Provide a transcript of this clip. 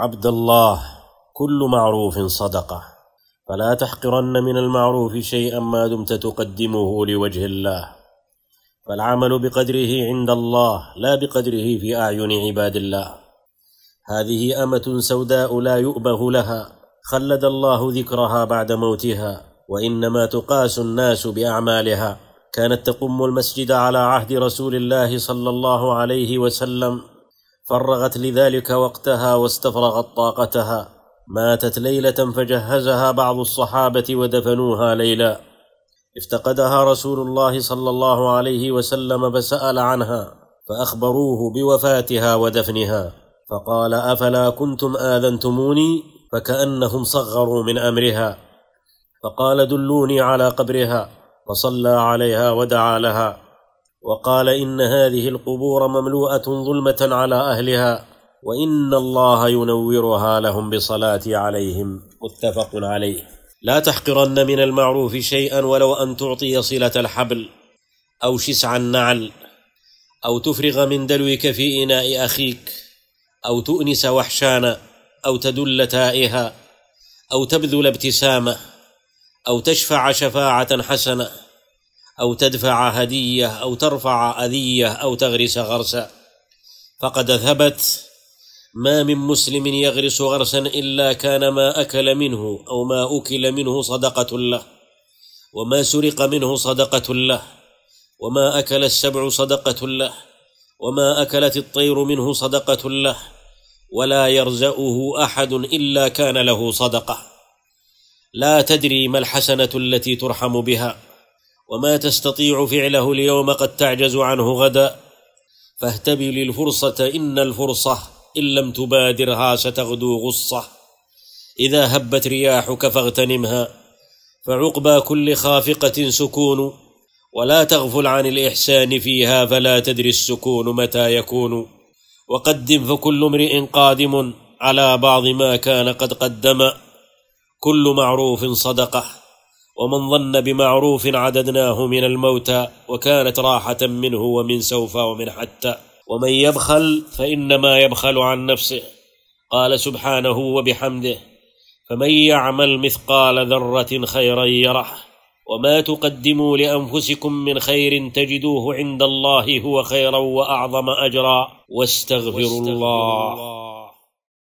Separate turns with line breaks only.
عبد الله كل معروف صدقه فلا تحقرن من المعروف شيئا ما دمت تقدمه لوجه الله فالعمل بقدره عند الله لا بقدره في اعين عباد الله هذه امه سوداء لا يؤبه لها خلد الله ذكرها بعد موتها وانما تقاس الناس باعمالها كانت تقم المسجد على عهد رسول الله صلى الله عليه وسلم فرغت لذلك وقتها واستفرغت طاقتها ماتت ليله فجهزها بعض الصحابه ودفنوها ليلا افتقدها رسول الله صلى الله عليه وسلم فسال عنها فاخبروه بوفاتها ودفنها فقال افلا كنتم اذنتموني فكانهم صغروا من امرها فقال دلوني على قبرها فصلى عليها ودعا لها وقال إن هذه القبور مملوءة ظلمة على أهلها وإن الله ينورها لهم بصلاتي عليهم متفق عليه لا تحقرن من المعروف شيئا ولو أن تعطي صلة الحبل أو شسع النعل أو تفرغ من دلوك في إناء أخيك أو تؤنس وحشانا أو تدل تائها أو تبذل ابتسامة أو تشفع شفاعة حسنة أو تدفع هدية أو ترفع أذية أو تغرس غرسا فقد ثبت ما من مسلم يغرس غرسا إلا كان ما أكل منه أو ما أكل منه صدقة له وما سرق منه صدقة له وما أكل السبع صدقة له وما أكلت الطير منه صدقة له ولا يرزأه أحد إلا كان له صدقة لا تدري ما الحسنة التي ترحم بها وما تستطيع فعله اليوم قد تعجز عنه غدا فاهتبي للفرصة إن الفرصة إن لم تبادرها ستغدو غصة إذا هبت رياحك فاغتنمها فعقبى كل خافقة سكون ولا تغفل عن الإحسان فيها فلا تدري السكون متى يكون وقدم فكل امرئ قادم على بعض ما كان قد قدم كل معروف صدقه ومن ظن بمعروف عددناه من الموتى وكانت راحة منه ومن سوف ومن حتى ومن يبخل فإنما يبخل عن نفسه قال سبحانه وبحمده فمن يعمل مثقال ذرة خيرا يره وما تقدموا لأنفسكم من خير تجدوه عند الله هو خيرا وأعظم أجرا واستغفروا, واستغفروا الله, الله